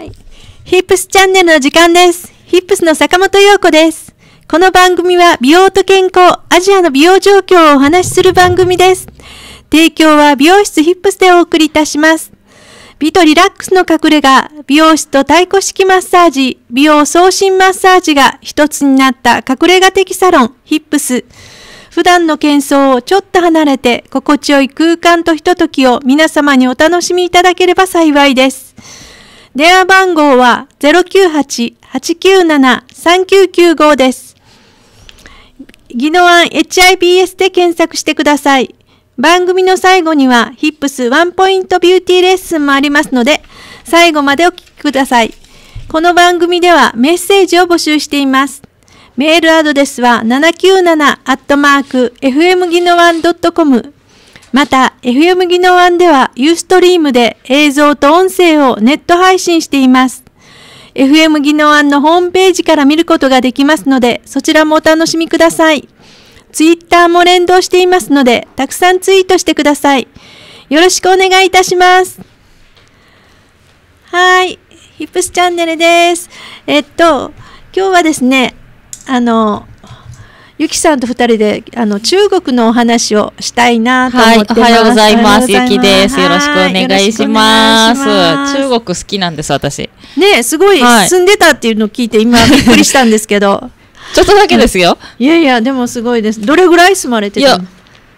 はい。ヒップスチャンネルの時間です。ヒップスの坂本陽子です。この番組は美容と健康、アジアの美容状況をお話しする番組です。提供は美容室ヒップスでお送りいたします。美とリラックスの隠れ家、美容室と太鼓式マッサージ、美容送信マッサージが一つになった隠れ家的サロン、ヒップス。普段の喧騒をちょっと離れて、心地よい空間とひとときを皆様にお楽しみいただければ幸いです。電話番号は098-897-3995です。ギノワン HIBS で検索してください。番組の最後にはヒップスワンポイントビューティーレッスンもありますので、最後までお聴きください。この番組ではメッセージを募集しています。メールアドレスは797 f m 技能 1.com また、FM 技能案では、ユーストリームで映像と音声をネット配信しています。FM 技能案のホームページから見ることができますので、そちらもお楽しみください。ツイッターも連動していますので、たくさんツイートしてください。よろしくお願いいたします。はい。ヒップスチャンネルです。えっと、今日はですね、あの、ゆきさんと二人であの中国のお話をしたいなと思ってます、はい、おはようございますゆきですよろしくお願いします中国好きなんです私ねすごい住んでたっていうのを聞いて今びっくりしたんですけど、ちょっとだけですよ、いやいやでもすごいですどれぐらい住まれてたの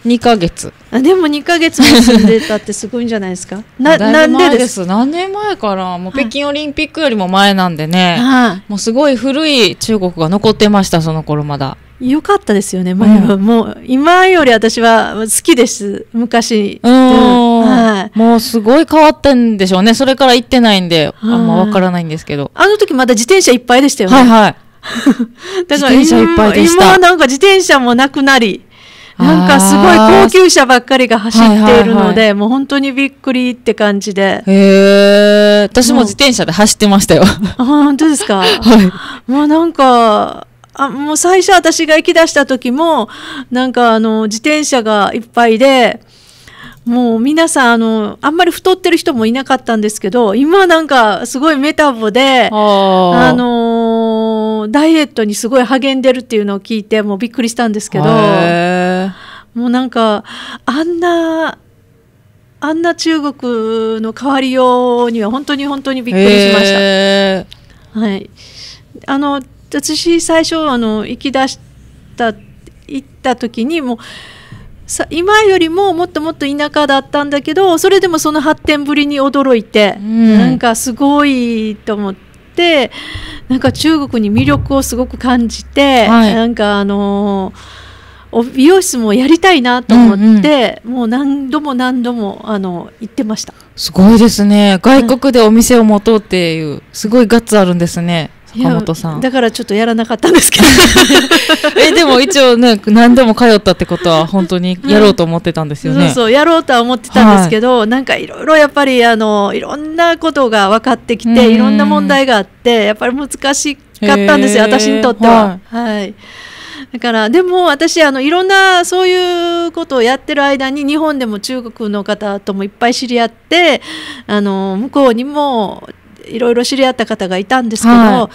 2ヶ月あでも2ヶ月も住んでたってすごいんじゃないですか ななんでです何年前からもう北京オリンピックよりも前なんでね、はい、もうすごい古い中国が残ってましたその頃まだよかったですよね前は、うん、もう今より私は好きです昔うん、はい、もうすごい変わったんでしょうねそれから行ってないんであんま分からないんですけどあの時まだ自転車いっぱいでしたよねはいはい だから自転車いっぱいでした今なんか自転車もなくなりなんかすごい高級車ばっかりが走っているので、はいはいはい、もう本当にびっくりって感じで。へえ、私も自転車で走ってましたよ。あ、本当ですか はい。もうなんか、あもう最初私が行き出した時もなんかあの自転車がいっぱいでもう皆さんあのあんまり太ってる人もいなかったんですけど今なんかすごいメタボであのダイエットにすごい励んでるっていうのを聞いてもうびっくりしたんですけどもうなんかあんなあんな中国の変わりようには本当に本当にびっくりしました。はい、あの私最初あの行き出した行った時にもさ今よりももっともっと田舎だったんだけどそれでもその発展ぶりに驚いて、うん、なんかすごいと思って。なんか中国に魅力をすごく感じて、はい、なんかあの美容室もやりたいなと思って、うんうん、もう何度も何度もあの行ってましたすごいですね外国でお店を持とうっていう、うん、すごいガッツあるんですね坂本さんだからちょっとやらなかったんですけど えでも一応ね何度も通ったってことは本当にやろうと思ってたんですよね、うん、そうやろうとは思ってたんですけど、はい、なんかいろいろやっぱりあのいろんなことが分かってきていろんな問題があってやっぱり難しかったんですよ私にとっては。はい、はいだからでも私あのいろんなそういうことをやってる間に日本でも中国の方ともいっぱい知り合ってあの向こうにもいろいろ知り合った方がいたんですけど、は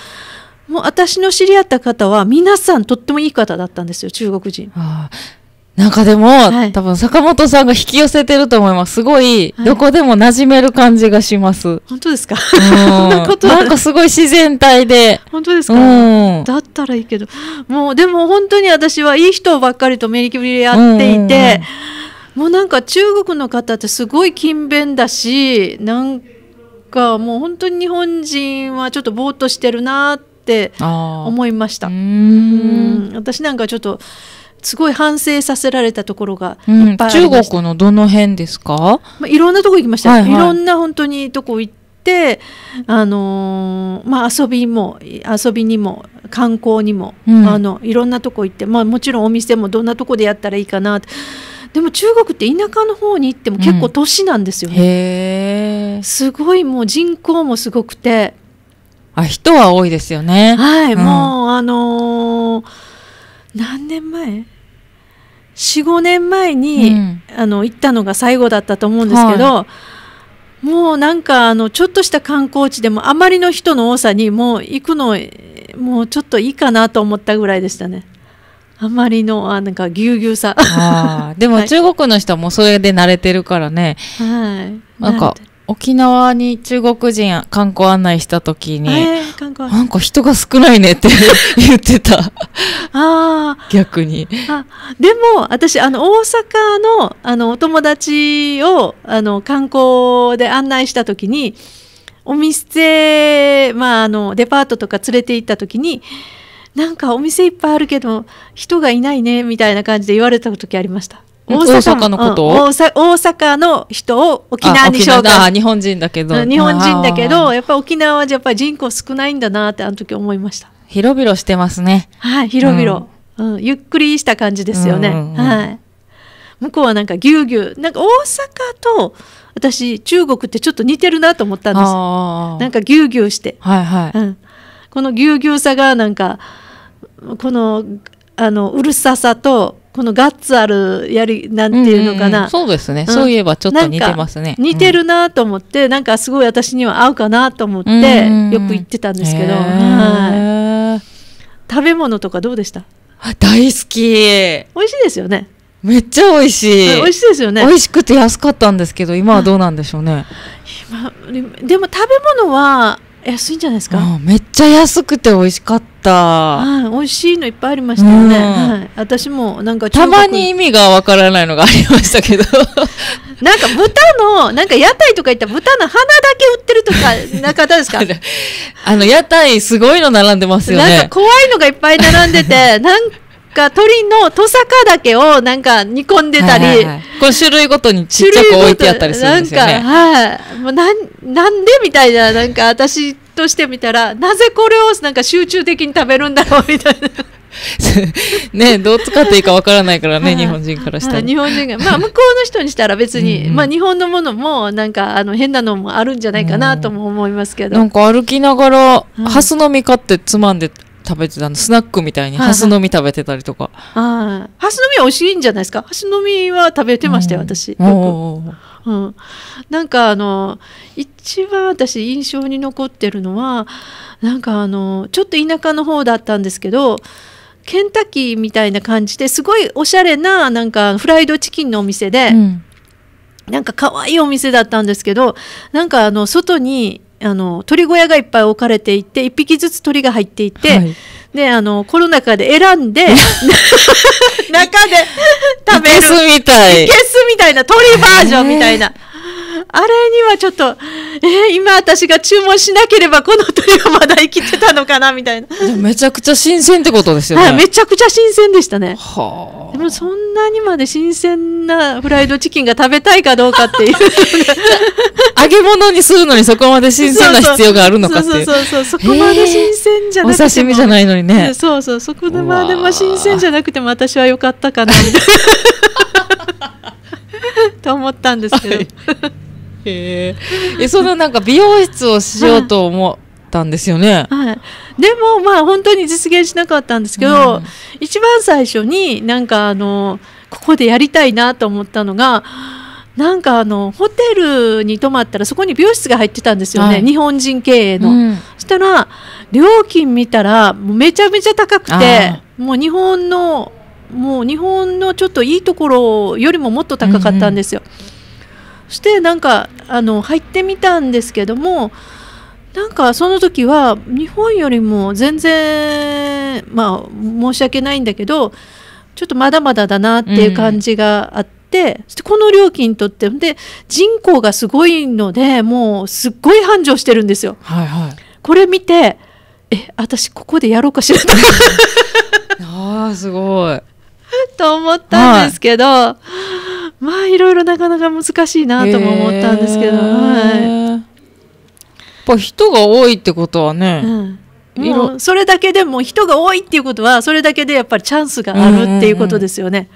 い、もう私の知り合った方は皆さんとってもいい方だったんですよ中国人。はあなんかでも、はい、多分坂本さんが引き寄せてると思います。すごい、どこでも馴染める感じがします。はい、本当ですか なんかすごい自然体で。本当ですか、うん、だったらいいけど。もう、でも本当に私はいい人ばっかりとメリキュリでっていて、もうなんか中国の方ってすごい勤勉だし、なんか、かもう本当に日本人はちょっとぼーっとしてるなって思いましたうん私なんかちょっとすごい反省させられたところがいっぱいありま、うん、中国のどの辺ですか、まあ、いろんなとこ行きました、はいはい、いろんな本当にとこ行ってあのー、まあ遊びも遊びにも観光にも、うん、あのいろんなとこ行ってまあもちろんお店もどんなとこでやったらいいかなって。でも中国って田舎の方に行っても結構都市なんですよね、うん、すごいもう人口もすごくてあ人は多いですよねはい、うん、もうあのー、何年前45年前に、うん、あの行ったのが最後だったと思うんですけど、はい、もうなんかあのちょっとした観光地でもあまりの人の多さにもう行くのもうちょっといいかなと思ったぐらいでしたね。あまりのあなんかぎゅうぎゅうさでも中国の人もそれで慣れてるからね、はい、なんか沖縄に中国人観光案内した時に、えー、なんか人が少ないねって 言ってたあ逆にあでも私あの大阪のあのお友達をあの観光で案内した時にお店、まあ、あのデパートとか連れて行った時になんかお店いっぱいあるけど人がいないねみたいな感じで言われた時ありました大阪のことを、うん、大阪の人を沖縄に紹介日本人だけど日本人だけどやっぱり沖縄はやっぱり人口少ないんだなってあの時思いました広々してますねはい広々、うん、うん、ゆっくりした感じですよね、うんうんうん、はい向こうはなんかぎゅうぎゅうなんか大阪と私中国ってちょっと似てるなと思ったんですなんかぎゅうぎゅうして、はいはいうん、このぎゅうぎゅうさがなんかこのあのうるささとこのガッツあるやりなんていうのかな、うんうんそうですね、うん、そういえばちょっと似てますね似てるなと思って、うん、なんかすごい私には合うかなと思って、よく行ってたんですけど、はい、食べ物とかどうでした大好き美味しいですよねめっちゃ美味しい美味しいですよね美味しくて安かったんですけど今はどうなんでしょうね今でも食べ物は安いんじゃないですか、うん、めっちゃ安くて美味しかった、はい、美味しいのいっぱいありましたよね、うん、はい、私もなんかたまに意味がわからないのがありましたけど なんか豚のなんか屋台とか行ったら豚の鼻だけ売ってるとかなかったですか あの屋台すごいの並んでますよねなんか怖いのがいっぱい並んでて なんかかのトサカだけをなんか煮込んでたり、はいはいはい、こ種類ごとにちっちゃく置いてあったりするんですよね。なんか、はい、もうなんなんでみたいななんか私としてみたらなぜこれをなんか集中的に食べるんだろうみたいな。ねどう使っていいかわからないからね日本人からしたら、日本人がまあ向こうの人にしたら別にうん、まあ日本のものもなんかあの変なのもあるんじゃないかなとも思いますけど、うん、なんか歩きながらハスの実買ってつまんで食べてたのスナックみたいにハスの実食べてたりとか、はい、ハスの実は美味しいんじゃないですかハスの実は食べてましたよ、うん、私よく、うん、なんかあの一番私印象に残ってるのはなんかあのちょっと田舎の方だったんですけどケンタッキーみたいな感じですごいおしゃれななんかフライドチキンのお店で、うん、なんか可愛いお店だったんですけどなんかあの外にあの鳥小屋がいっぱい置かれていて1匹ずつ鳥が入っていて、はい、であのコロナ禍で選んで 中で食べるいけすみたいな鳥バージョンみたいな、あれにはちょっと、えー、今私が注文しなければこの鳥はまだ生きてたのかなみたいな。めちゃくちゃ新鮮ってことですよね。はい、めちゃくちゃ新鮮でしたね。はあ。でもそんなにまで新鮮なフライドチキンが食べたいかどうかっていう 揚げ物にするのにそこまで新鮮な必要があるのかっていう。そうそうそうそこまで新鮮じゃなくてお刺身じゃないのにね。そうそう、そこまでも新鮮じゃなくても私は良かったかなみたいな。と思ったんですけど。はいえそのなんか美容室をしようと思ったんですよね、はい、でもまあ本当に実現しなかったんですけど、うん、一番最初になんかあのここでやりたいなと思ったのがなんかあのホテルに泊まったらそこに美容室が入ってたんですよね、はい、日本人経営の、うん、そしたら料金見たらめちゃめちゃ高くてもう日本のもう日本のちょっといいところよりももっと高かったんですよ、うんうん、してなんかあの入ってみたんですけどもなんかその時は日本よりも全然まあ申し訳ないんだけどちょっとまだまだだなっていう感じがあって、うん、そしてこの料金とってで人口がすごいのでもうすっごい繁盛してるんですよ。はいはい、これ見てえ私ここでやろうかしらとか あすごい と思ったんですけど、はまあいろいろなかなか難しいなとも思ったんですけど、はい。やっぱ人が多いってことはね、うんもうそれだけでも人が多いっていうことはそれだけでやっぱりチャンスがあるっていうことですよね。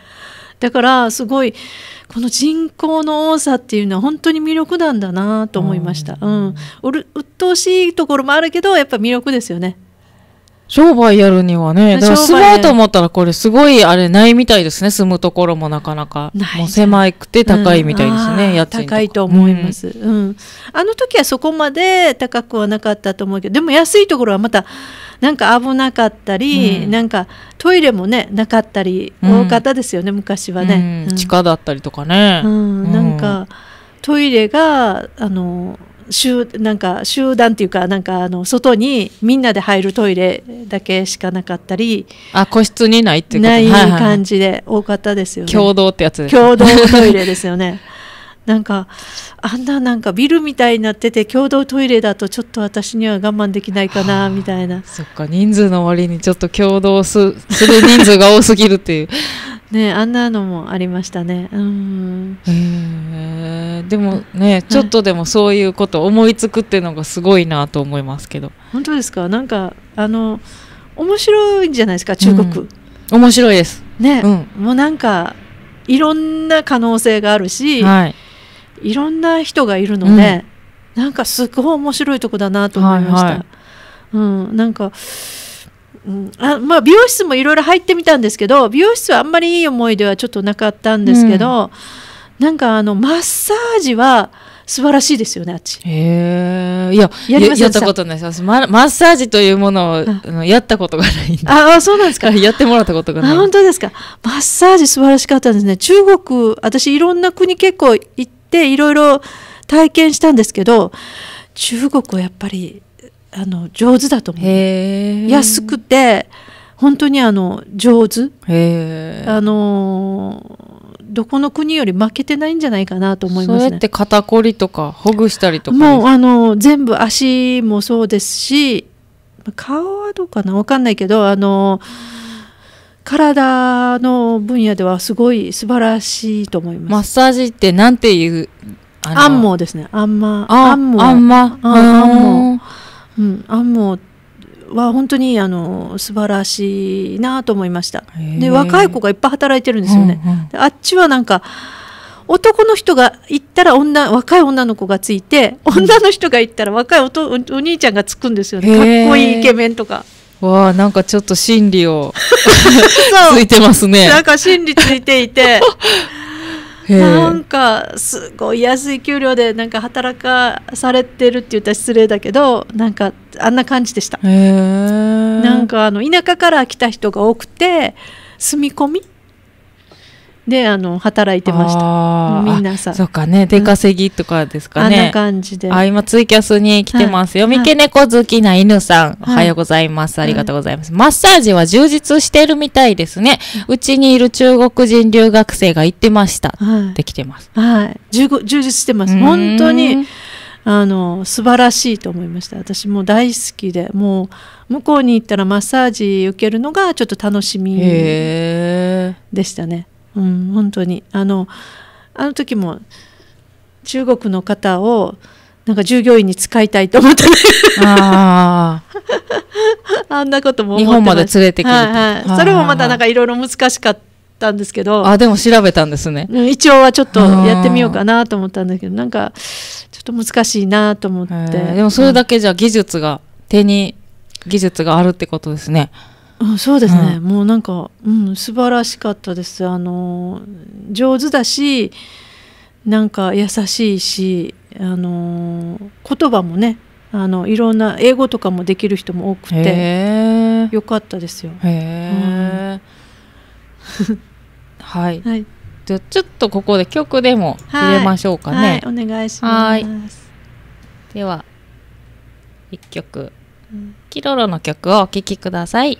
だからすごいこの人口の多さっていうのは本当に魅力なんだなと思いました。うん、うん、鬱陶しいところもあるけどやっぱ魅力ですよね。商売やるにはね、だから住もうと思ったらこれすごいあれないみたいですね、住むところもなかなか。もう狭くて高いみたいですね、うん、家賃高いと思います、うん、うん。あの時はそこまで高くはなかったと思うけど、でも安いところはまた、なんか危なかったり、うん、なんかトイレもね、なかったり、多かったですよね、昔はね、地下だったりとかね。うん、なんか、トイレが、あの、集なんか集団っていうかなんかあの外にみんなで入るトイレだけしかなかったりあ個室にないっていうない感じで多かったですよね、はいはい、共同ってやつ共同トイレですよねなんかあんななんかビルみたいになってて共同トイレだとちょっと私には我慢できないかなみたいな、はあ、そっか人数の割にちょっと共同すする人数が多すぎるっていうねあんなのもありましたねうんでもねちょっとでもそういうこと思いつくっていうのがすごいなと思いますけど本当ですかなんかあの面白いんじゃないですか中国、うん、面白いですね、うん、もうなんかいろんな可能性があるし、はい、いろんな人がいるので、うん、なんかすごい面白いとこだなと思いました、はいはい、うんなんかうん、あまあ、美容室もいろいろ入ってみたんですけど美容室はあんまりいい思い出はちょっとなかったんですけど、うん、なんかあのマッサージは素晴らしいですよねあっち。へえいややりったことないですマッサージというものをあのやったことがないんでああそうなんですか やってもらったことがない本当ですかマッサージ素晴らしかったですね中国私いろんな国結構行っていろいろ体験したんですけど中国はやっぱりあの上手だと思う安くて本当にあの上手あのどこの国より負けてないんじゃないかなと思いますね。そうやって肩こりとかほぐしたりとかもうあの全部足もそうですし顔はどうかな分かんないけどあの体の分野ではすごい素晴らしいと思います。マッサージってなんていうあんもですね。あんま。あんも。あんま。あんも。うん、あもうは本当にあの素晴らしいなと思いましたで若い子がいっぱい働いてるんですよね、うんうん、あっちはなんか男の人が行ったら女若い女の子がついて女の人が行ったら若いおとお兄ちゃんがつくんですよねかっこいいイケメンとか。わあなんかちょっと心理を ついてますね。なんか心理ついていて なんかすごい安い給料でなんか働かされてるって言ったら失礼だけどなんかあんな感じでしたなんかあの田舎から来た人が多くて住み込みであの働いてましたみんなさそうかね出稼ぎとかですかね、うん、あんな感じであ今ツイキャスに来てます、はい、読み気猫好きな犬さん、はい、おはようございます、ありがとうございます、マッサージは充実してるみたいですねうちにいる中国人留学生が行ってました、ってできてますはい充実してます本当にあの素晴らしいと思いました私も大好きでもう向こうに行ったらマッサージ受けるのがちょっと楽しみでしたねうん、本当にあのあの時も中国の方をなんか従業員に使いたいと思った、あ あんなことも日本まで連れてくる、はいはい、それもまたなんかいろいろ難しかったんですけどあでも調べたんですね一応はちょっとやってみようかなと思ったんだけどなんかちょっと難しいなと思ってでもそれだけじゃ技術が、手に技術があるってことですねあそうですね、うん、もうなんか、うん、素晴らしかったですあの上手だしなんか優しいしあの言葉もねあのいろんな英語とかもできる人も多くてよかったですよ。へうん、はい、はい、じゃちょっとここで曲でも入れましょうかね。はいはい、お願いしますでは1曲、キロロの曲をお聴きください。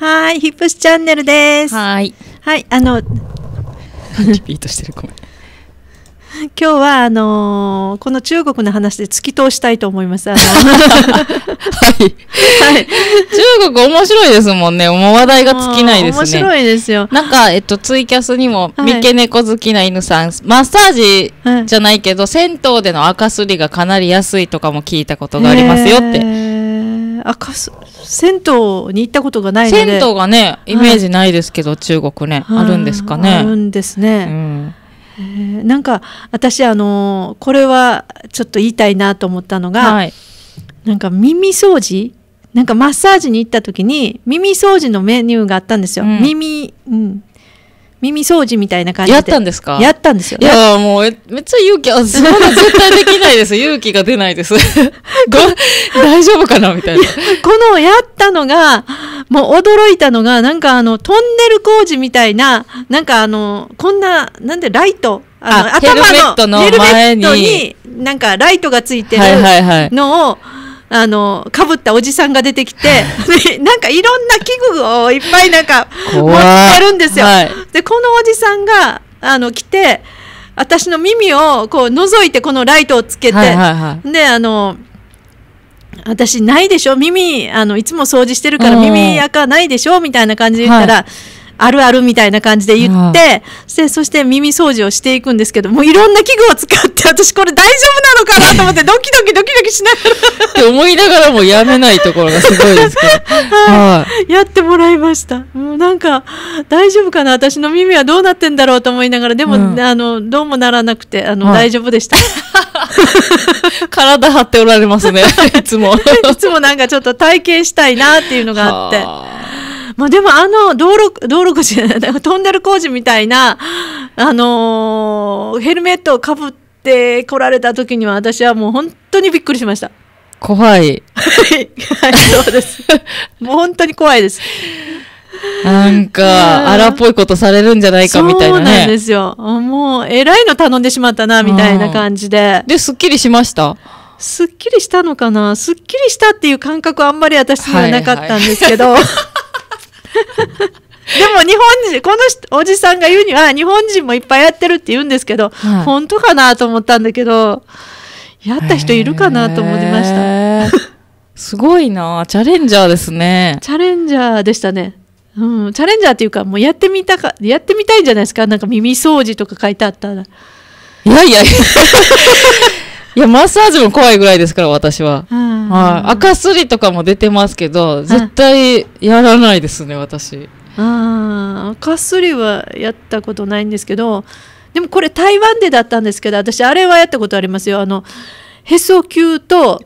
はい、ヒップスチャンネルです。はい。はい、あの。リピートしてる、ごめん。今日はあのー、この中国の話で突き通したいと思います。はい、はい、中国面白いですもんね。もう話題が尽きないですね。面白いですよ。なんかえっとツイキャスにも、三毛猫好きな犬さん、マッサージじゃないけど、はい、銭湯での赤すりがかなり安いとかも聞いたことがありますよって。赤す銭湯に行ったことがないので銭湯がねイメージないですけど、はい、中国ねあるんですかねあるんですね、うんえー、なんか私あのこれはちょっと言いたいなと思ったのが、はい、なんか耳掃除なんかマッサージに行った時に耳掃除のメニューがあったんですよ、うん、耳、うん、耳掃除みたいな感じで。やったんですかやったんですよ。いや、もう、めっちゃ勇気、あ、そんな絶対できないです。勇気が出ないです。大丈夫かなみたいな。このやったのが、もう驚いたのが、なんかあの、トンネル工事みたいな、なんかあの、こんな、なんでライト、あの頭のヘルメットの前に、なんかライトがついてるのを、はいはいはいあのかぶったおじさんが出てきてなんかいろんな器具をいっぱいなんか持ってるんですよ。はい、でこのおじさんがあの来て私の耳をこう覗いてこのライトをつけて、はいはいはい、であの私ないでしょ耳あのいつも掃除してるから耳垢ないでしょみたいな感じで言ったら、はいあるあるみたいな感じで言って、で、そして耳掃除をしていくんですけど、もういろんな器具を使って、私これ大丈夫なのかなと思って、ドキドキドキドキしながらって思いながらもやめないところがすごいですけど。やってもらいました。もうなんか、大丈夫かな私の耳はどうなってんだろうと思いながら、でも、うん、あの、どうもならなくて、あの、はい、大丈夫でした。体張っておられますね、いつも。いつもなんかちょっと体験したいなっていうのがあって。まあでもあの道路、道路口じゃない、トンネル工事みたいな、あのー、ヘルメットをかぶって来られた時には私はもう本当にびっくりしました。怖い。はい、そうです。もう本当に怖いです。なんか、荒っぽいことされるんじゃないかみたいなね。そうなんですよ。もう、偉いの頼んでしまったな、みたいな感じで。で、すっきりしましたすっきりしたのかなすっきりしたっていう感覚はあんまり私にはなかったんですけど。はいはい でも日本人このおじさんが言うには日本人もいっぱいやってるって言うんですけど、はい、本当かなと思ったんだけどやった人いるかなと思いましたすごいなチャレンジャーですねチャレンジャーでしたねうん、チャレンジャーっていうかもうやってみたかやってみたいんじゃないですかなんか耳掃除とか書いてあったらいやいやいや、マッサージも怖いぐらいですから、私は。はい。赤すりとかも出てますけど、絶対やらないですね、私。あ、赤すりはやったことないんですけど、でもこれ台湾でだったんですけど、私、あれはやったことありますよ。あの、へそ球と、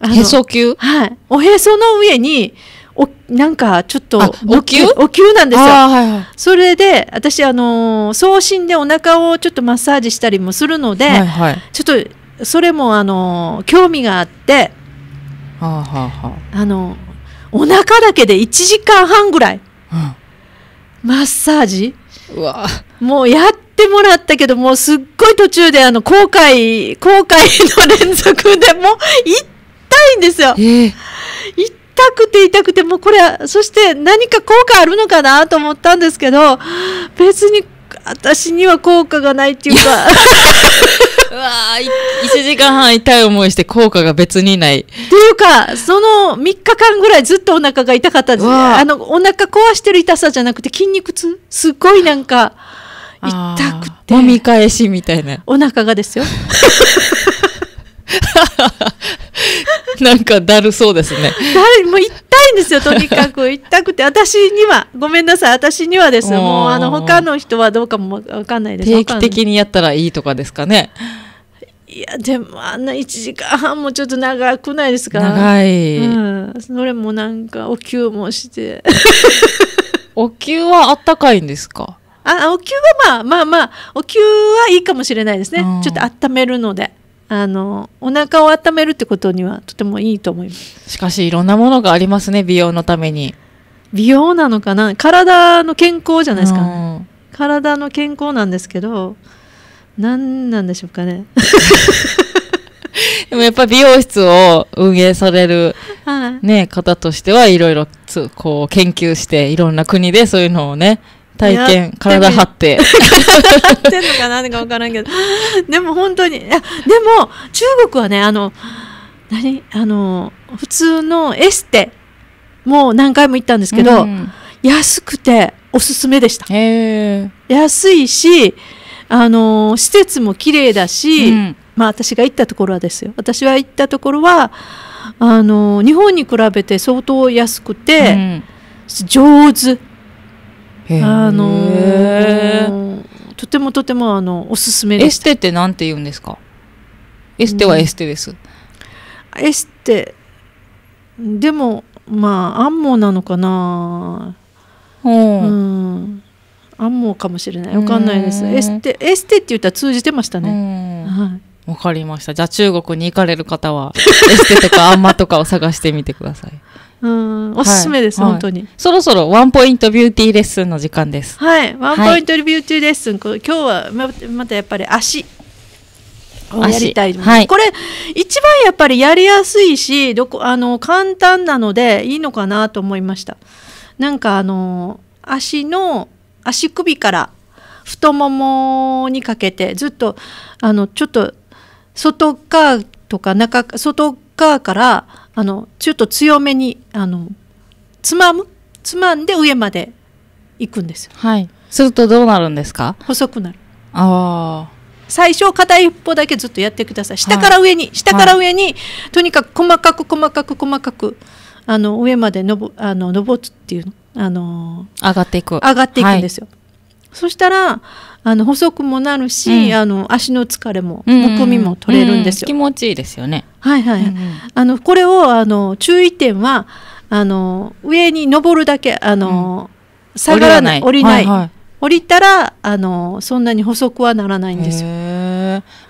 へそ球はい。おへその上に、おなんかちょっとお灸お灸なんですよ、はいはい、それで私あの送信でお腹をちょっとマッサージしたりもするので、はいはい、ちょっとそれもあの興味があってはあ、ははあ、あのお腹だけで1時間半ぐらい、うん、マッサージうわもうやってもらったけどもうすっごい途中であの後悔後悔の連続でもう痛いんですよ、えー、痛くて痛くて、もうこれ、そして何か効果あるのかなと思ったんですけど、別に私には効果がないっていうか。うわ1時間半痛い思いして効果が別にない。っていうか、その3日間ぐらいずっとお腹が痛かったんですね。あの、お腹壊してる痛さじゃなくて筋肉痛すごいなんか、痛くて。揉み返しみたいな。お腹がですよ。なんかだるそうですね。誰も痛いんですよ、とにかく。痛くて、私には、ごめんなさい、私にはです。もう、あの、他の人はどうかもわかんないです。定期的にやったらいいとかですかね。いや、でも、あんな1時間半もちょっと長くないですか長い、うん。それもなんか、お灸もして。お灸はあったかいんですかあ、お灸はまあ、まあまあ、お灸はいいかもしれないですね。ちょっと温めるので。あのお腹を温めるってことにはとてもいいと思いますしかしいろんなものがありますね美容のために美容なのかな体の健康じゃないですか、うん、体の健康なんですけど何なんでしょうかね でもやっぱ美容室を運営される、ね、方としてはいろいろこう研究していろんな国でそういうのをね体験体張って 張ってんのかなか分からんけどでも本当にでも中国はねあの何あの普通のエステもう何回も行ったんですけど、うん、安くておすすめでした安いしあの施設も綺麗だし、うん、まあ私が行ったところはですよ私は行ったところはあの日本に比べて相当安くて、うん、上手あのとてもとてもあのおすすめエステってなんて言うんですかエステはエステです、うん、エステでもまあアンモなのかなうん安毛かもしれないわかんないですエステエステって言ったら通じてましたねはいわかりました。じゃあ中国に行かれる方は、エステとかあんまとかを探してみてください。うんおすすめです、はい、本当に、はい、そろそろワンポイントビューティーレッスンの時間ですはいワンポイントビューティーレッスン、はい、今日はまたやっぱり足をやりたい、はい、これ一番やっぱりやりやすいしどこあの簡単なのでいいのかなと思いましたなんかあの足の足首から太ももにかけてずっとあのちょっと外側とか中外側からあのちょっと強めにあのつまむつまんで上まで行くんですよ。はい、するとどうなるんですか細くなる。ああ最初片一方だけずっとやってください下から上に、はい、下から上に、はい、とにかく細かく細かく細かくあの上までのぼあの登つっていうの、あの上がっていく上がっていくんですよ、はい、そしたらあの細くもなるし、うん、あの足の疲れもむくみも取れるんですよ、うんうん、気持ちいいですよねはいはい、うんうん、あのこれをあの注意点はあの上に登るだけあの、うん、下がらない降りない、はいはい、降りたらあのそんなに細くはならないんですよ。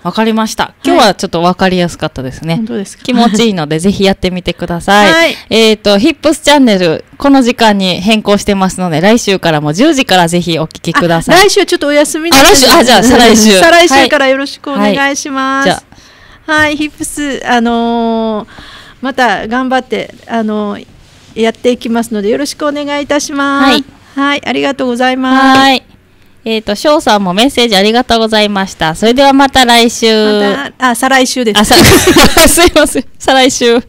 わかりました。今日はちょっとわかりやすかったですね。はい、す気持ちいいので、ぜひやってみてください。はい、えっ、ー、と、ヒップスチャンネル、この時間に変更してますので、来週からも10時からぜひお聞きください。来週ちょっとお休みなので、ね、あ、来週、あ、じゃあ、再来週。再来週からよろしくお願いします。はいはい、ヒップス、あのー、また頑張って、あのー、やっていきますので、よろしくお願いいたします。はい、はい、ありがとうございます。はいえっ、ー、と、翔さんもメッセージありがとうございました。それではまた来週。ま、あ、再来週です。あ、すいません。再来週。